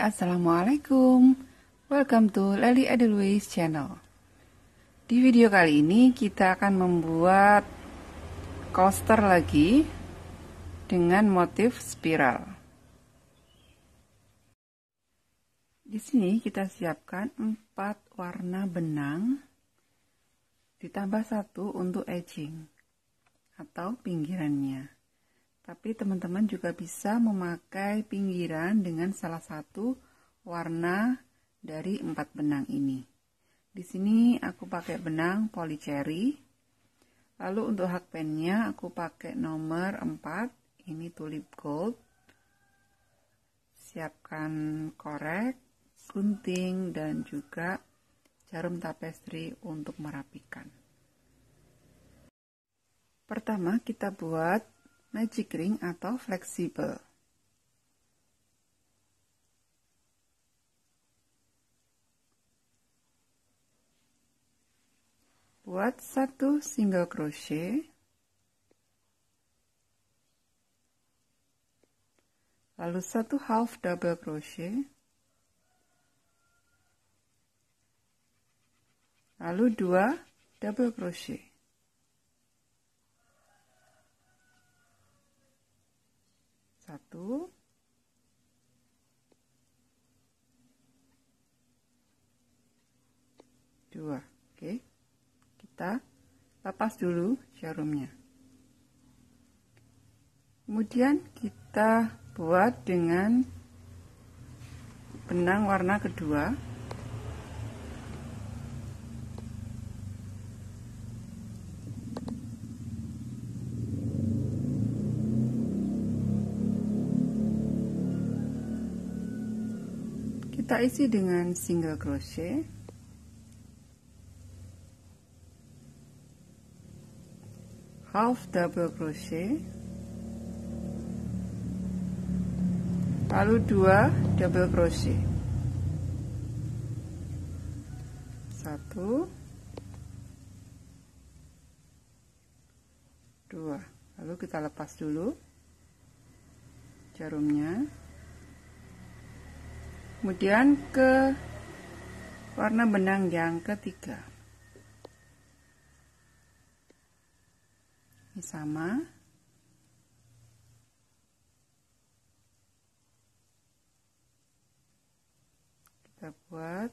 Assalamualaikum Welcome to Lely Edelweiss channel Di video kali ini kita akan membuat coaster lagi dengan motif spiral Di sini kita siapkan 4 warna benang ditambah satu untuk edging atau pinggirannya tapi teman-teman juga bisa memakai pinggiran dengan salah satu warna dari empat benang ini. Di sini aku pakai benang polycherry. Lalu untuk hak pennya aku pakai nomor 4, ini tulip gold. Siapkan korek, gunting, dan juga jarum tapestri untuk merapikan. Pertama kita buat magic ring atau fleksibel. Buat satu single crochet, lalu satu half double crochet, lalu dua double crochet. satu dua oke kita lepas dulu jarumnya kemudian kita buat dengan benang warna kedua kita isi dengan single crochet half double crochet lalu dua double crochet satu dua lalu kita lepas dulu jarumnya kemudian ke warna benang yang ketiga ini sama kita buat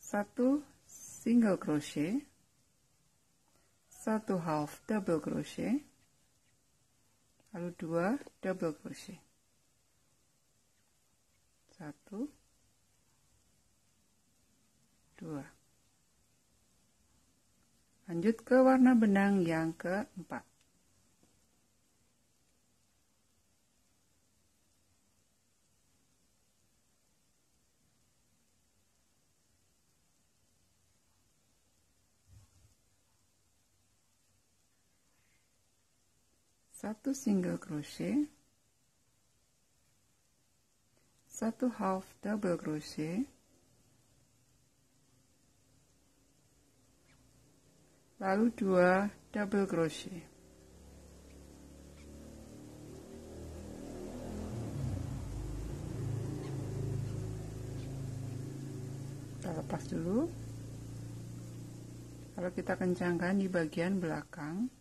satu single crochet satu half double crochet lalu dua double crochet satu dua lanjut ke warna benang yang keempat satu single crochet satu half double crochet lalu dua double crochet kita lepas dulu lalu kita kencangkan di bagian belakang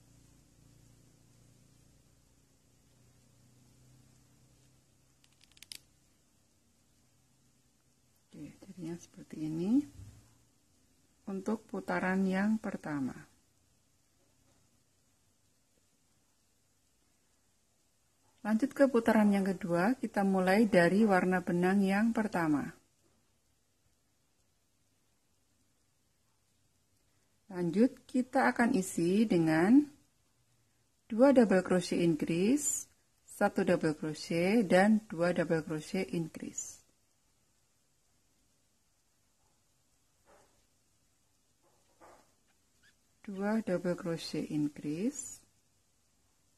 ya seperti ini untuk putaran yang pertama lanjut ke putaran yang kedua kita mulai dari warna benang yang pertama lanjut kita akan isi dengan 2 double crochet increase 1 double crochet dan 2 double crochet increase 2 double crochet increase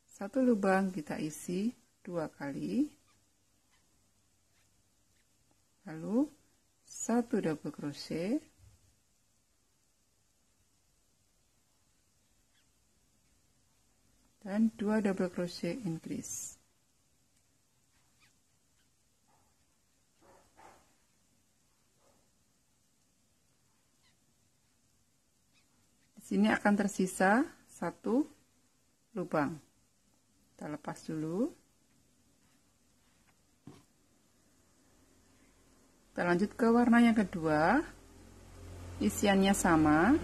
satu lubang kita isi dua kali lalu satu double crochet dan dua double crochet increase sini akan tersisa satu lubang kita lepas dulu kita lanjut ke warna yang kedua isiannya sama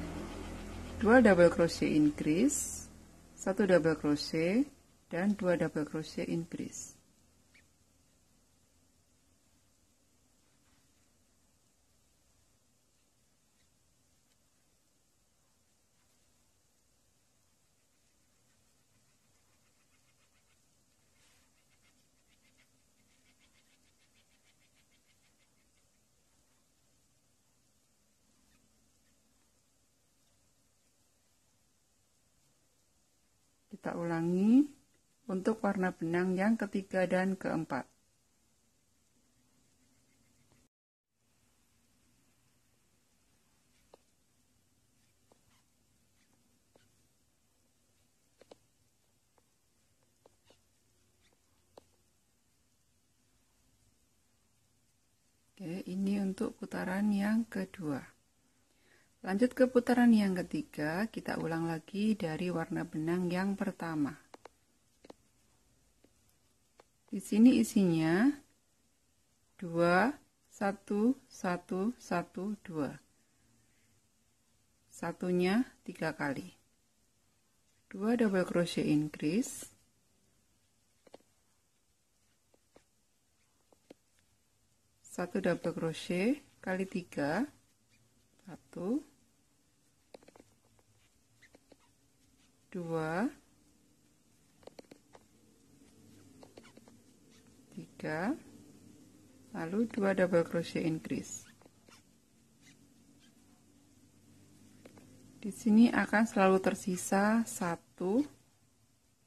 Dua double crochet increase satu double crochet dan dua double crochet increase ulangi untuk warna benang yang ketiga dan keempat. Oke, ini untuk putaran yang kedua. Lanjut ke putaran yang ketiga, kita ulang lagi dari warna benang yang pertama. Di sini isinya 2, 1, 1, 1, 2. Satunya 3 kali. 2 double crochet increase. satu double crochet kali tiga satu dua tiga lalu dua double crochet increase di sini akan selalu tersisa satu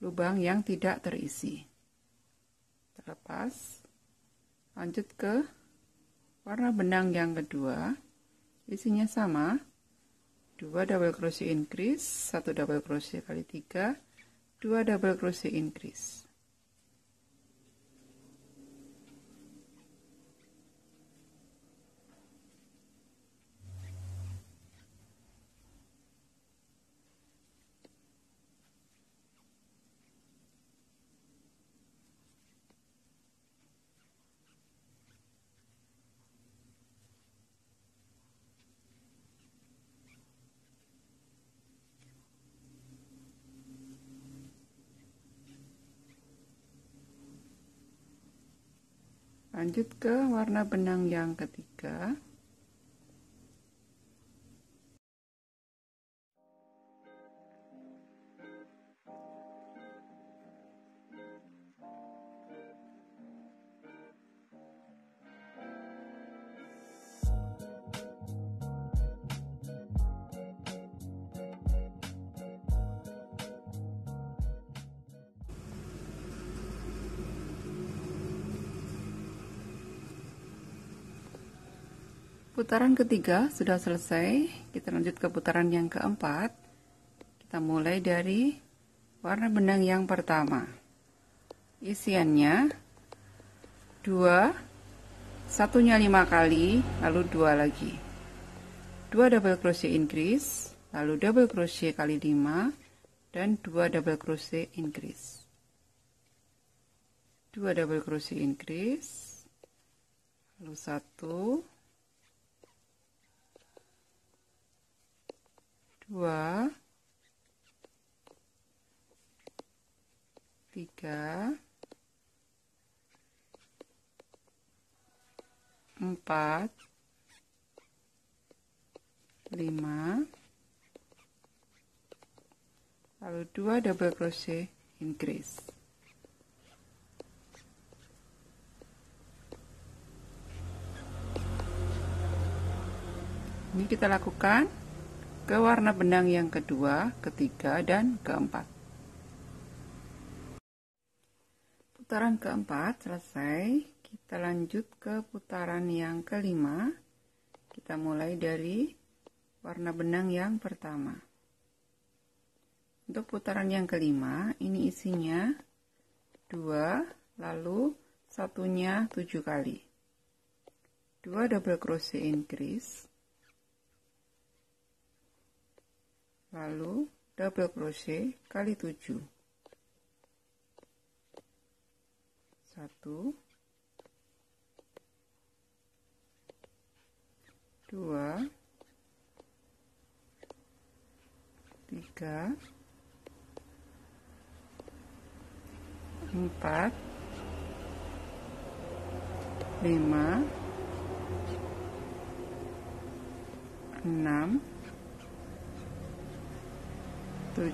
lubang yang tidak terisi terlepas lanjut ke warna benang yang kedua isinya sama 2 double crochet increase 1 double crochet kali 3 2 double crochet increase lanjut ke warna benang yang ketiga Putaran ketiga sudah selesai. Kita lanjut ke putaran yang keempat. Kita mulai dari warna benang yang pertama. Isiannya 2 satunya 5 kali, lalu 2 lagi. 2 double crochet increase, lalu double crochet kali 5 dan 2 double crochet increase. 2 double crochet increase lalu 1 dua tiga empat lima lalu dua double crochet increase ini kita lakukan ke warna benang yang kedua, ketiga, dan keempat. Putaran keempat selesai, kita lanjut ke putaran yang kelima. Kita mulai dari warna benang yang pertama. Untuk putaran yang kelima, ini isinya 2, lalu satunya 7 kali. 2 double crochet increase, lalu double crochet kali tujuh satu dua tiga empat lima enam 7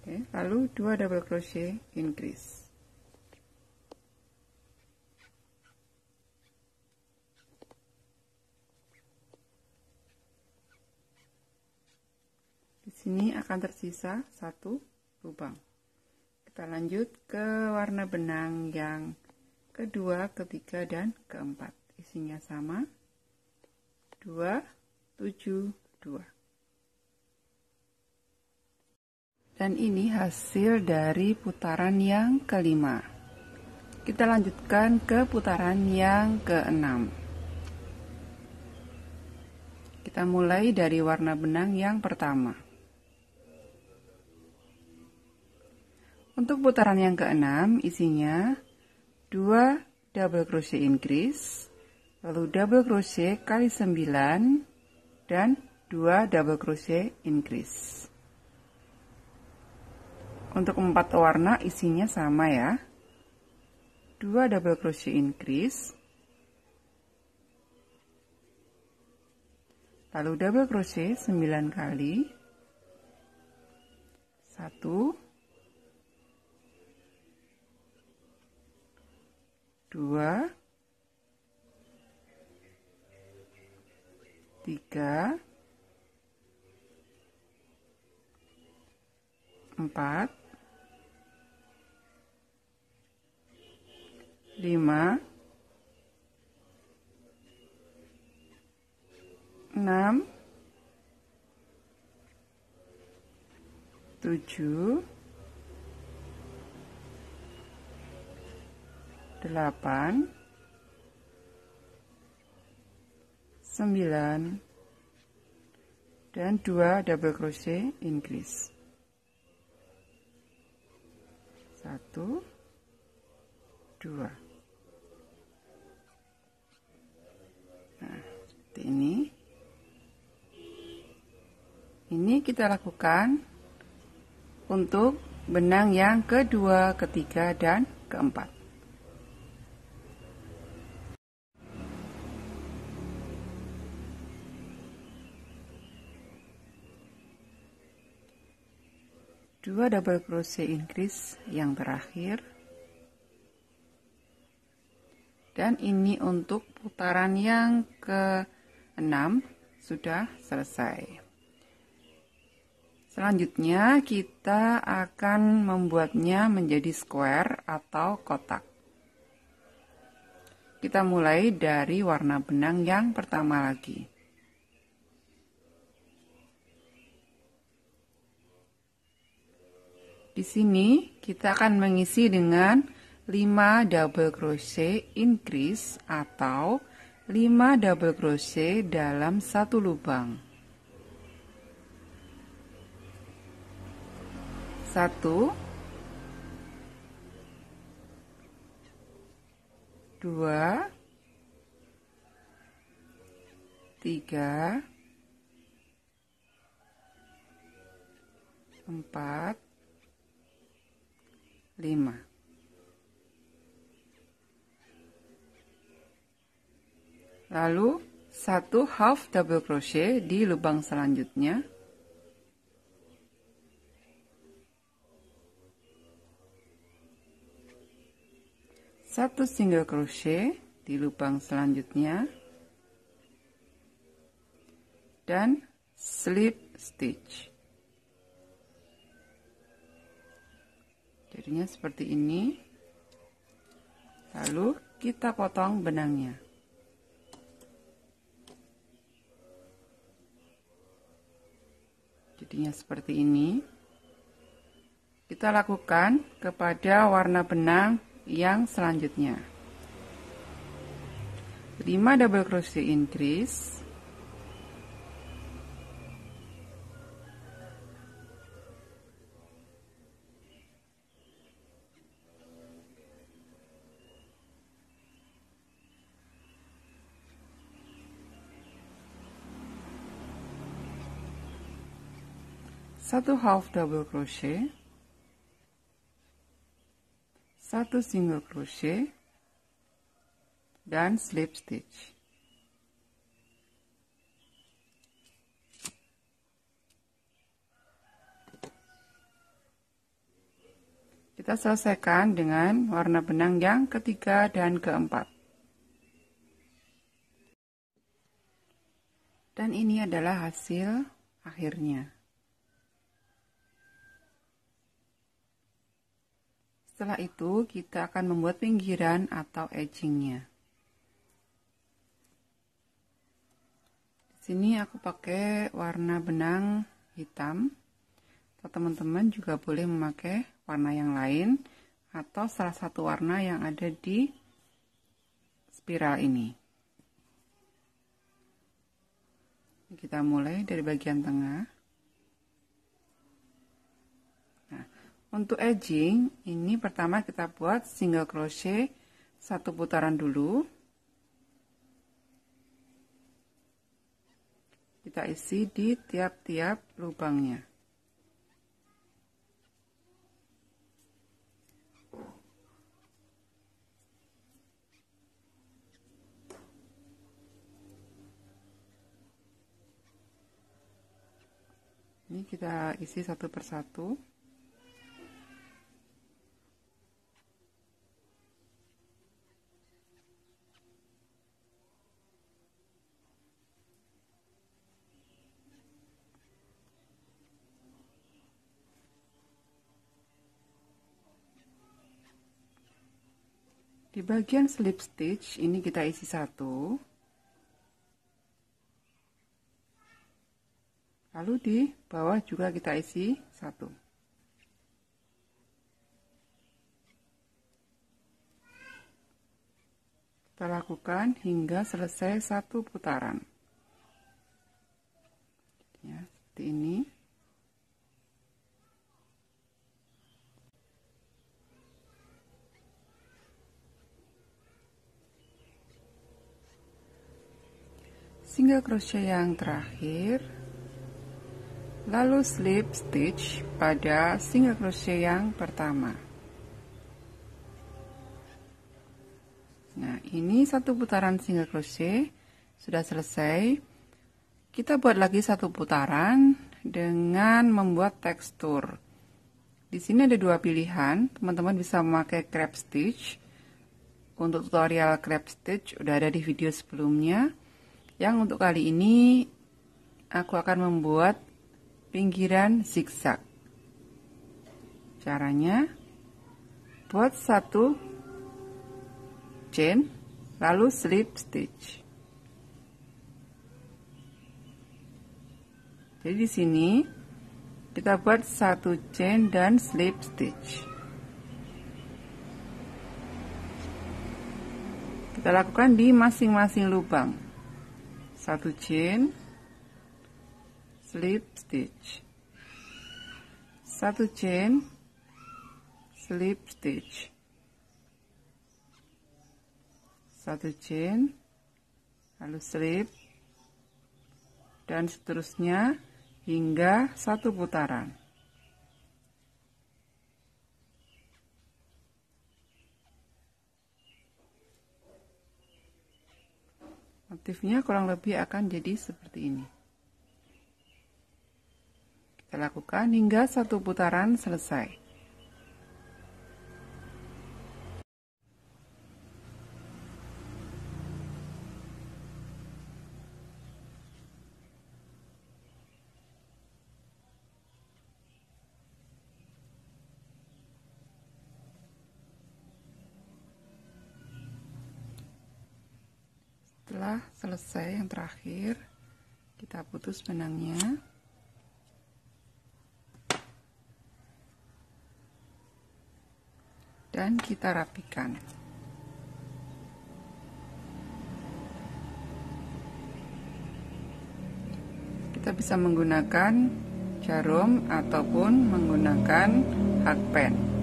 Oke, lalu 2 double crochet increase Di sini akan tersisa satu lubang kita lanjut ke warna benang yang kedua ketiga dan keempat isinya sama dua 72. Dan ini hasil dari putaran yang kelima. Kita lanjutkan ke putaran yang keenam. Kita mulai dari warna benang yang pertama. Untuk putaran yang keenam, isinya 2 double crochet increase, lalu double crochet kali 9 dan 2 double crochet increase untuk empat warna isinya sama ya 2 double crochet increase lalu double crochet 9 kali 1 2 tiga, empat, lima, enam, tujuh, delapan, 9 dan 2 double crochet increase 1 2 nah seperti ini ini kita lakukan untuk benang yang kedua, ketiga, dan keempat. 2 double crochet increase yang terakhir dan ini untuk putaran yang ke 6 sudah selesai selanjutnya kita akan membuatnya menjadi square atau kotak kita mulai dari warna benang yang pertama lagi Di sini kita akan mengisi dengan 5 double crochet increase atau 5 double crochet dalam satu lubang. 1 2 3 4 lima lalu satu half double crochet di lubang selanjutnya satu single crochet di lubang selanjutnya dan slip stitch jadinya seperti ini lalu kita potong benangnya jadinya seperti ini kita lakukan kepada warna benang yang selanjutnya 5 double crochet increase satu half double crochet satu single crochet dan slip stitch kita selesaikan dengan warna benang yang ketiga dan keempat dan ini adalah hasil akhirnya Setelah itu, kita akan membuat pinggiran atau edgingnya. Di sini aku pakai warna benang hitam. Atau teman-teman juga boleh memakai warna yang lain atau salah satu warna yang ada di spiral ini. Kita mulai dari bagian tengah. Untuk edging, ini pertama kita buat single crochet satu putaran dulu. Kita isi di tiap-tiap lubangnya. Ini kita isi satu persatu. bagian slip stitch ini kita isi satu lalu di bawah juga kita isi satu kita lakukan hingga selesai satu putaran ya seperti ini single crochet yang terakhir lalu slip stitch pada single crochet yang pertama nah ini satu putaran single crochet sudah selesai kita buat lagi satu putaran dengan membuat tekstur di sini ada dua pilihan teman-teman bisa memakai crepe stitch untuk tutorial crepe stitch udah ada di video sebelumnya yang untuk kali ini aku akan membuat pinggiran zigzag caranya buat satu chain lalu slip stitch jadi di sini kita buat satu chain dan slip stitch kita lakukan di masing-masing lubang satu chain slip stitch satu chain slip stitch satu chain lalu slip dan seterusnya hingga satu putaran Motifnya kurang lebih akan jadi seperti ini. Kita lakukan hingga satu putaran selesai. selesai yang terakhir kita putus benangnya dan kita rapikan kita bisa menggunakan jarum ataupun menggunakan hakpen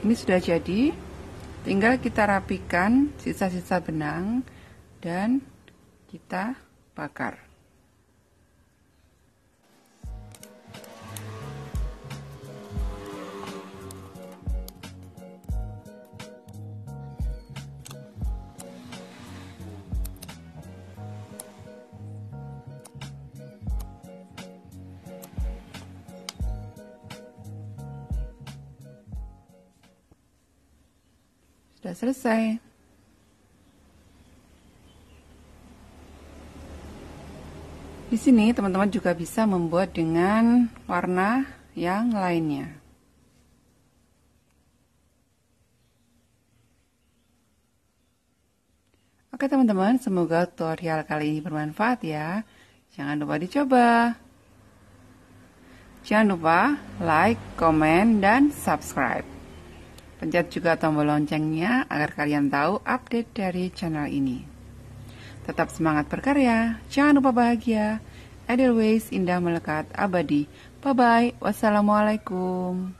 ini sudah jadi tinggal kita rapikan sisa-sisa benang dan kita bakar selesai. Di sini teman-teman juga bisa membuat dengan warna yang lainnya. Oke teman-teman, semoga tutorial kali ini bermanfaat ya. Jangan lupa dicoba. Jangan lupa like, comment, dan subscribe. Pencet juga tombol loncengnya agar kalian tahu update dari channel ini. Tetap semangat berkarya, jangan lupa bahagia. Edelweiss indah melekat abadi. Bye bye. Wassalamualaikum.